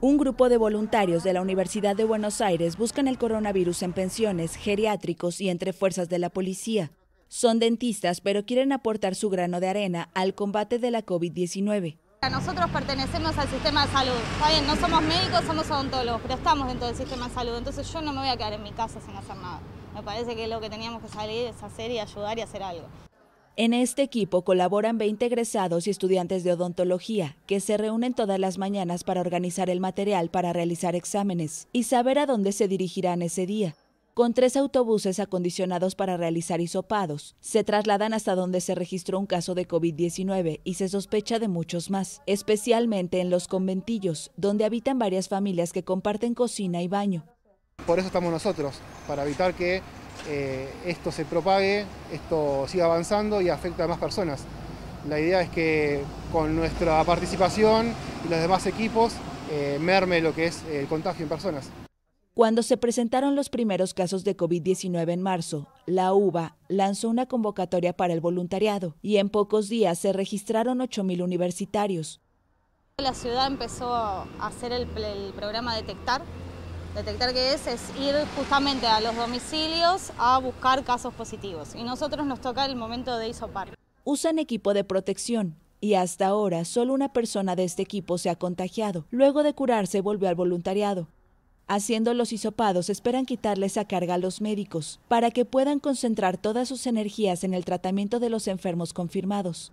Un grupo de voluntarios de la Universidad de Buenos Aires buscan el coronavirus en pensiones, geriátricos y entre fuerzas de la policía. Son dentistas, pero quieren aportar su grano de arena al combate de la COVID-19. Nosotros pertenecemos al sistema de salud. Está no somos médicos, somos odontólogos, pero estamos dentro del sistema de salud. Entonces yo no me voy a quedar en mi casa sin hacer nada. Me parece que lo que teníamos que salir es hacer y ayudar y hacer algo. En este equipo colaboran 20 egresados y estudiantes de odontología, que se reúnen todas las mañanas para organizar el material para realizar exámenes y saber a dónde se dirigirán ese día. Con tres autobuses acondicionados para realizar hisopados, se trasladan hasta donde se registró un caso de COVID-19 y se sospecha de muchos más, especialmente en los conventillos, donde habitan varias familias que comparten cocina y baño. Por eso estamos nosotros, para evitar que eh, esto se propague, esto siga avanzando y afecta a más personas. La idea es que con nuestra participación y los demás equipos eh, merme lo que es el contagio en personas. Cuando se presentaron los primeros casos de COVID-19 en marzo, la UBA lanzó una convocatoria para el voluntariado y en pocos días se registraron 8.000 universitarios. La ciudad empezó a hacer el programa Detectar, Detectar qué es es ir justamente a los domicilios a buscar casos positivos y nosotros nos toca el momento de isopar. Usan equipo de protección y hasta ahora solo una persona de este equipo se ha contagiado. Luego de curarse volvió al voluntariado. Haciendo los hisopados esperan quitarles a carga a los médicos para que puedan concentrar todas sus energías en el tratamiento de los enfermos confirmados.